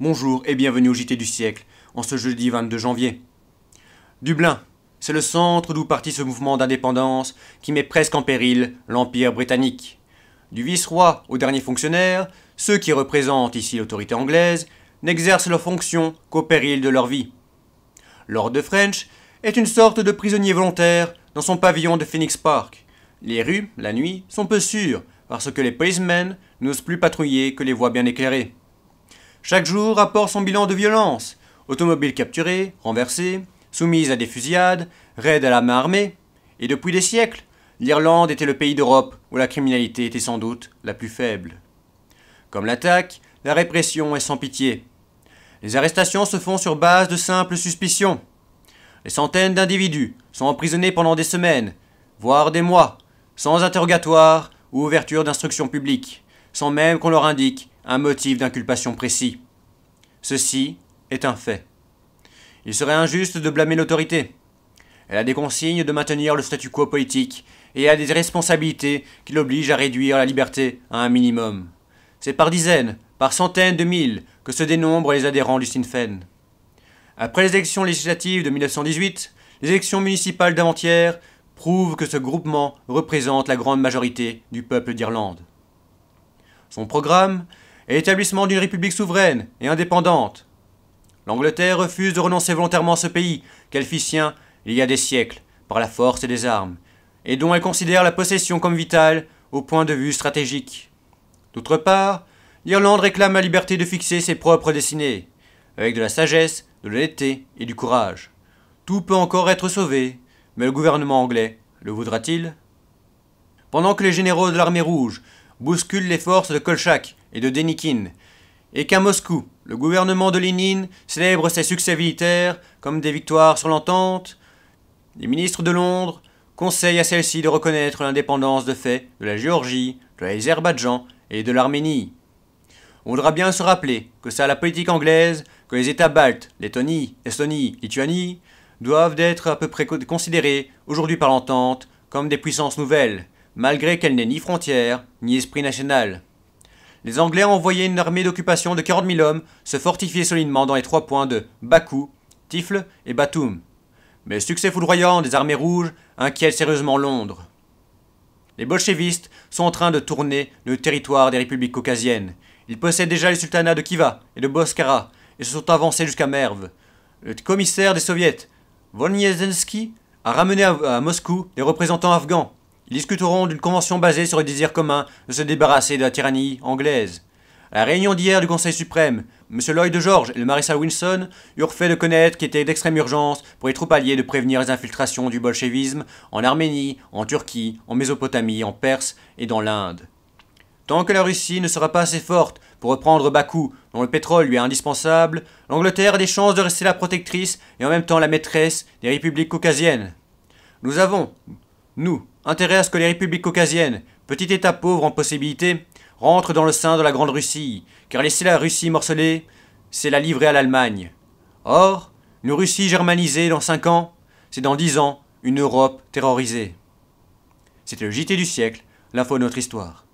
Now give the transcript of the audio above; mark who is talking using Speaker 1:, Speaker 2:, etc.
Speaker 1: Bonjour et bienvenue au JT du siècle, en ce jeudi 22 janvier. Dublin, c'est le centre d'où partit ce mouvement d'indépendance qui met presque en péril l'Empire britannique. Du vice-roi au dernier fonctionnaire, ceux qui représentent ici l'autorité anglaise n'exercent leurs fonctions qu'au péril de leur vie. Lord de French est une sorte de prisonnier volontaire dans son pavillon de Phoenix Park. Les rues, la nuit, sont peu sûres parce que les policemen n'osent plus patrouiller que les voies bien éclairées. Chaque jour rapporte son bilan de violence automobiles capturées, renversées, soumise à des fusillades, raide à la main armée, et depuis des siècles, l'Irlande était le pays d'Europe où la criminalité était sans doute la plus faible. Comme l'attaque, la répression est sans pitié. Les arrestations se font sur base de simples suspicions. Des centaines d'individus sont emprisonnés pendant des semaines, voire des mois, sans interrogatoire ou ouverture d'instruction publique, sans même qu'on leur indique un motif d'inculpation précis. Ceci est un fait. Il serait injuste de blâmer l'autorité. Elle a des consignes de maintenir le statu quo politique et a des responsabilités qui l'obligent à réduire la liberté à un minimum. C'est par dizaines, par centaines de mille que se dénombrent les adhérents du Sinn Féin. Après les élections législatives de 1918, les élections municipales d'avant-hier prouvent que ce groupement représente la grande majorité du peuple d'Irlande. Son programme est l'établissement d'une république souveraine et indépendante, L'Angleterre refuse de renoncer volontairement à ce pays, qu'elle fit sien il y a des siècles, par la force et des armes, et dont elle considère la possession comme vitale au point de vue stratégique. D'autre part, l'Irlande réclame la liberté de fixer ses propres destinées, avec de la sagesse, de l'honnêteté et du courage. Tout peut encore être sauvé, mais le gouvernement anglais le voudra-t-il Pendant que les généraux de l'armée rouge bousculent les forces de Kolchak et de Denikin, et qu'à Moscou, le gouvernement de Lénine célèbre ses succès militaires comme des victoires sur l'entente, les ministres de Londres conseillent à celle-ci de reconnaître l'indépendance de fait de la Géorgie, de l'Azerbaïdjan et de l'Arménie. On voudra bien se rappeler que c'est à la politique anglaise que les États baltes, Lettonie, Estonie, Lituanie, doivent être à peu près considérés aujourd'hui par l'entente comme des puissances nouvelles, malgré qu'elles n'aient ni frontières ni esprit national les Anglais ont envoyé une armée d'occupation de 40 000 hommes se fortifier solidement dans les trois points de Bakou, Tifle et Batoum. Mais succès foudroyant des armées rouges inquiète sérieusement Londres. Les bolchevistes sont en train de tourner le territoire des républiques caucasiennes. Ils possèdent déjà les sultanats de Kiva et de Boskara et se sont avancés jusqu'à Merv. Le commissaire des soviets, Volnyezensky, a ramené à Moscou des représentants afghans ils discuteront d'une convention basée sur le désir commun de se débarrasser de la tyrannie anglaise. À la réunion d'hier du Conseil suprême, M. Lloyd de George et le Marissa Wilson eurent fait de connaître qu'il était d'extrême urgence pour les troupes alliées de prévenir les infiltrations du bolchevisme en Arménie, en Turquie, en Mésopotamie, en Perse et dans l'Inde. Tant que la Russie ne sera pas assez forte pour reprendre Bakou, dont le pétrole lui est indispensable, l'Angleterre a des chances de rester la protectrice et en même temps la maîtresse des républiques caucasiennes. Nous avons, nous, intérêt à ce que les républiques caucasiennes, petit État pauvre en possibilités, rentrent dans le sein de la Grande Russie, car laisser la Russie morcelée, c'est la livrer à l'Allemagne. Or, une Russie germanisée dans 5 ans, c'est dans 10 ans une Europe terrorisée. C'était le JT du siècle, l'info de notre histoire.